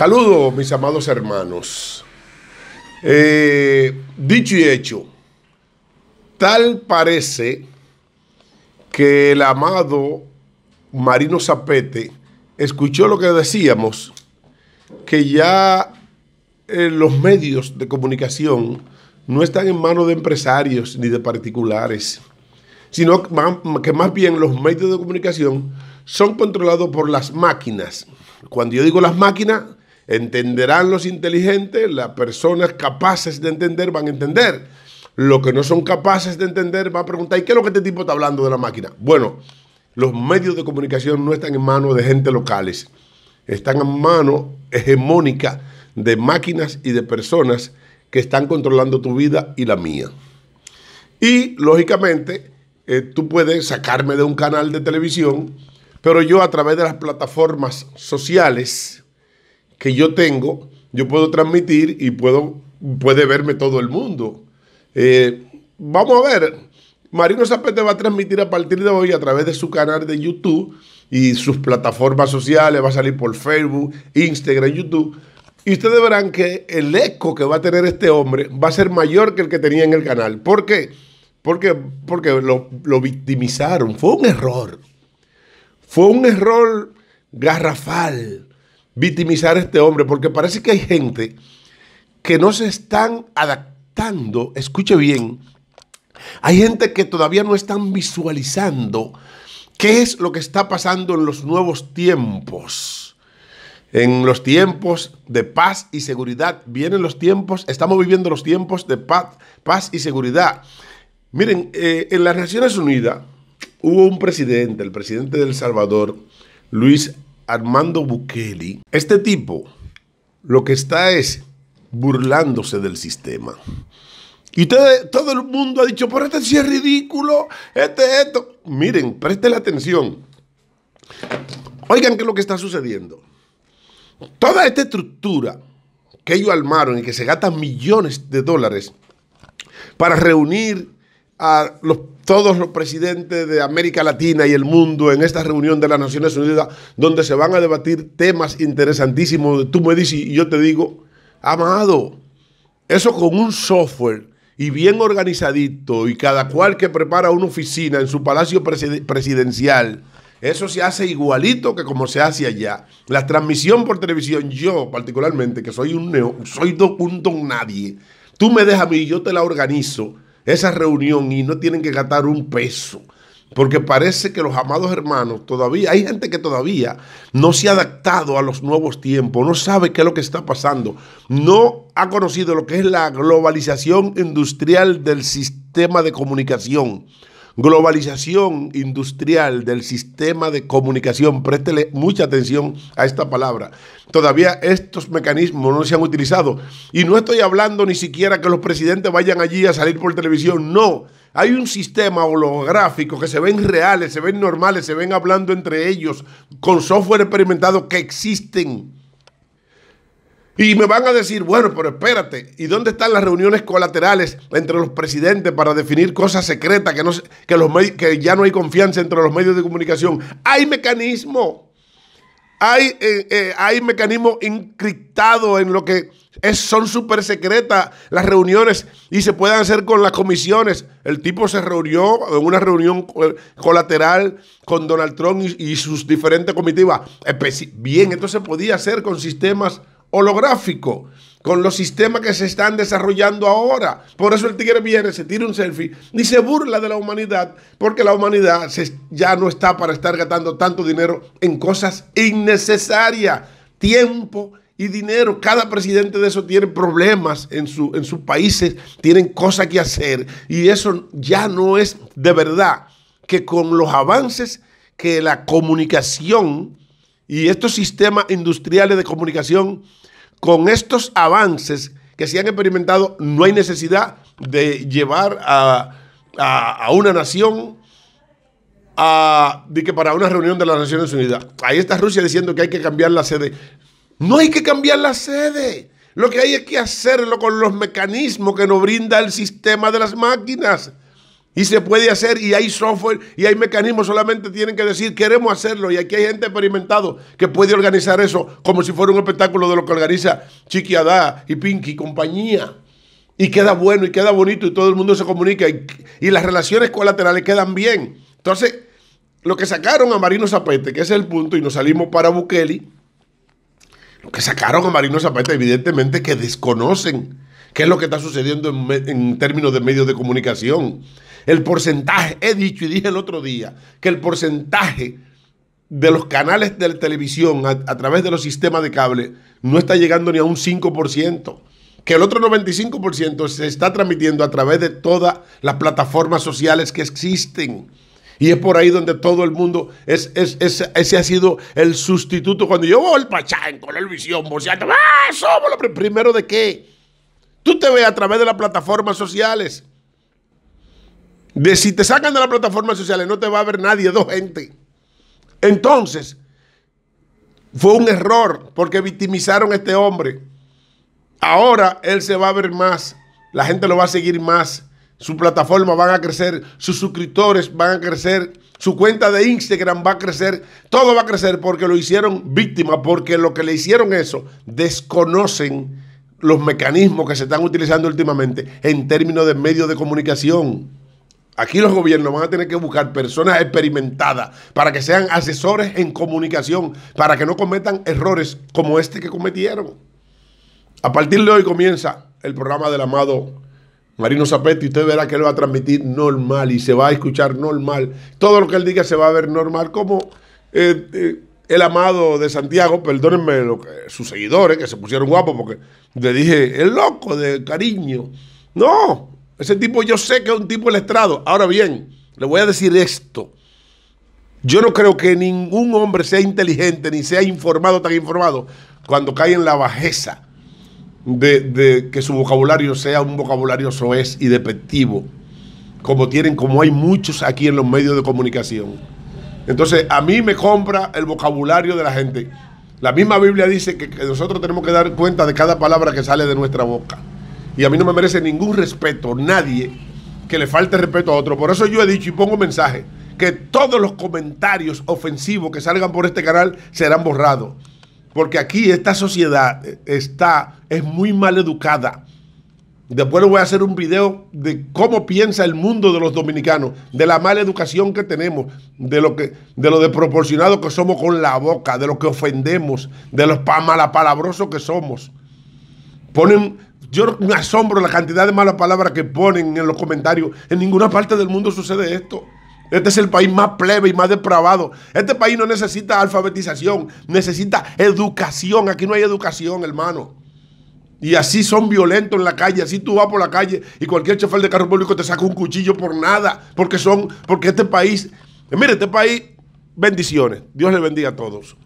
Saludos, mis amados hermanos. Eh, dicho y hecho, tal parece que el amado Marino Zapete escuchó lo que decíamos, que ya eh, los medios de comunicación no están en manos de empresarios ni de particulares, sino que más bien los medios de comunicación son controlados por las máquinas. Cuando yo digo las máquinas, Entenderán los inteligentes, las personas capaces de entender van a entender. Lo que no son capaces de entender van a preguntar, ¿y qué es lo que este tipo está hablando de la máquina? Bueno, los medios de comunicación no están en manos de gente locales, están en manos hegemónica de máquinas y de personas que están controlando tu vida y la mía. Y lógicamente, eh, tú puedes sacarme de un canal de televisión, pero yo a través de las plataformas sociales, que yo tengo, yo puedo transmitir y puedo, puede verme todo el mundo. Eh, vamos a ver, Marino Zapete va a transmitir a partir de hoy a través de su canal de YouTube y sus plataformas sociales, va a salir por Facebook, Instagram, YouTube. Y ustedes verán que el eco que va a tener este hombre va a ser mayor que el que tenía en el canal. ¿Por qué? Porque, porque lo, lo victimizaron. Fue un error. Fue un error garrafal victimizar a este hombre, porque parece que hay gente que no se están adaptando, escuche bien, hay gente que todavía no están visualizando qué es lo que está pasando en los nuevos tiempos. En los tiempos de paz y seguridad, vienen los tiempos, estamos viviendo los tiempos de paz, paz y seguridad. Miren, eh, en las Naciones Unidas hubo un presidente, el presidente del El Salvador, Luis Armando Bukeli. este tipo lo que está es burlándose del sistema. Y todo, el mundo ha dicho, pero este sí es ridículo, este, esto. Miren, presten atención. Oigan qué es lo que está sucediendo. Toda esta estructura que ellos armaron y que se gasta millones de dólares para reunir a todos los presidentes de América Latina y el mundo en esta reunión de las Naciones Unidas, donde se van a debatir temas interesantísimos. Tú me dices y yo te digo, amado, eso con un software y bien organizadito y cada cual que prepara una oficina en su palacio presidencial, eso se hace igualito que como se hace allá. La transmisión por televisión, yo particularmente, que soy un neo, soy do, un don nadie, tú me dejas a mí, yo te la organizo esa reunión y no tienen que gastar un peso. Porque parece que los amados hermanos todavía, hay gente que todavía no se ha adaptado a los nuevos tiempos, no sabe qué es lo que está pasando, no ha conocido lo que es la globalización industrial del sistema de comunicación. Globalización industrial del sistema de comunicación. Préstele mucha atención a esta palabra. Todavía estos mecanismos no se han utilizado. Y no estoy hablando ni siquiera que los presidentes vayan allí a salir por televisión. No. Hay un sistema holográfico que se ven reales, se ven normales, se ven hablando entre ellos con software experimentado que existen y me van a decir, bueno, pero espérate, ¿y dónde están las reuniones colaterales entre los presidentes para definir cosas secretas que, no, que, los, que ya no hay confianza entre los medios de comunicación? Hay mecanismo, hay, eh, eh, hay mecanismo encriptado en lo que es, son súper secretas las reuniones y se pueden hacer con las comisiones. El tipo se reunió en una reunión colateral con Donald Trump y, sus diferentes comitivas. Bien, entonces podía hacer con sistemas holográfico con los sistemas que se están desarrollando ahora. Por eso el tigre viene, se tira un selfie ni se burla de la humanidad, porque la humanidad ya no está para estar gastando tanto dinero en cosas innecesarias, tiempo y dinero. Cada presidente de eso tiene problemas en, su, en sus países, tienen cosas que hacer y eso ya no es de verdad que con los avances que la comunicación y estos sistemas industriales de comunicación con estos avances que se han experimentado, no hay necesidad de llevar a, una nación a, de para una reunión de las Naciones Unidas. Ahí está Rusia diciendo que hay que cambiar la sede. No hay que cambiar la sede. Lo que hay es que hacerlo con los mecanismos que nos brinda el sistema de las máquinas. Y se puede hacer y hay software y hay mecanismos, solamente tienen que decir queremos hacerlo y aquí hay gente experimentado que puede organizar eso como si fuera un espectáculo de lo que organiza Chiqui y Pinky y compañía. Y queda bueno y queda bonito y todo el mundo se comunica y, las relaciones colaterales quedan bien. Entonces, lo que sacaron a Marino Zapete, que es el punto, y nos salimos para Bukele, lo que sacaron a Marino Zapete evidentemente que desconocen qué es lo que está sucediendo en términos de medios de comunicación. El porcentaje, he dicho y dije el otro día, que el porcentaje de los canales de televisión a, través de los sistemas de cable no está llegando ni a un 5%, que el otro 95% se está transmitiendo a través de todas las plataformas sociales que existen. Y es por ahí donde todo el mundo, ese ha sido el sustituto. Cuando yo voy al Pachá con la televisión ¡ah! Somos los primero de qué. Tú te ves a través de las plataformas sociales de si te sacan de las plataformas sociales no te va a ver nadie, dos gente. Entonces, fue un error porque victimizaron a este hombre. Ahora él se va a ver más, la gente lo va a seguir más, su plataforma van a crecer, sus suscriptores van a crecer, su cuenta de Instagram va a crecer, todo va a crecer porque lo hicieron víctima, porque lo que le hicieron eso, desconocen los mecanismos que se están utilizando últimamente en términos de medios de comunicación. Aquí los gobiernos van a tener que buscar personas experimentadas para que sean asesores en comunicación, para que no cometan errores como este que cometieron. A partir de hoy comienza el programa del amado Marino Zapetti. Usted verá que él va a transmitir normal y se va a escuchar normal. Todo lo que él diga se va a ver normal, como eh, eh, el amado de Santiago, perdónenme lo que, sus seguidores que se pusieron guapos porque le dije, el loco de cariño. No, ese tipo yo sé que es un tipo el estrado. Ahora bien, le voy a decir esto. Yo no creo que ningún hombre sea inteligente ni sea informado, tan informado, cuando cae en la bajeza de, que su vocabulario sea un vocabulario soez y defectivo como tienen, como hay muchos aquí en los medios de comunicación. Entonces, a mí me compra el vocabulario de la gente. La misma Biblia dice que nosotros tenemos que dar cuenta de cada palabra que sale de nuestra boca. Y a mí no me merece ningún respeto nadie que le falte respeto a otro. Por eso yo he dicho y pongo mensaje que todos los comentarios ofensivos que salgan por este canal serán borrados. Porque aquí esta sociedad está, es muy mal educada. Después voy a hacer un video de cómo piensa el mundo de los dominicanos, de la mala educación que tenemos, de lo, que, de lo desproporcionado que somos con la boca, de lo que ofendemos, de los malapalabrosos que somos ponen, yo me asombro la cantidad de malas palabras que ponen en los comentarios. En ninguna parte del mundo sucede esto. Este es el país más plebe y más depravado. Este país no necesita alfabetización, necesita educación. Aquí no hay educación, hermano. Y así son violentos en la calle, así tú vas por la calle y cualquier chofer de carro público te saca un cuchillo por nada, porque son, porque este país, mire, este país, bendiciones. Dios les bendiga a todos.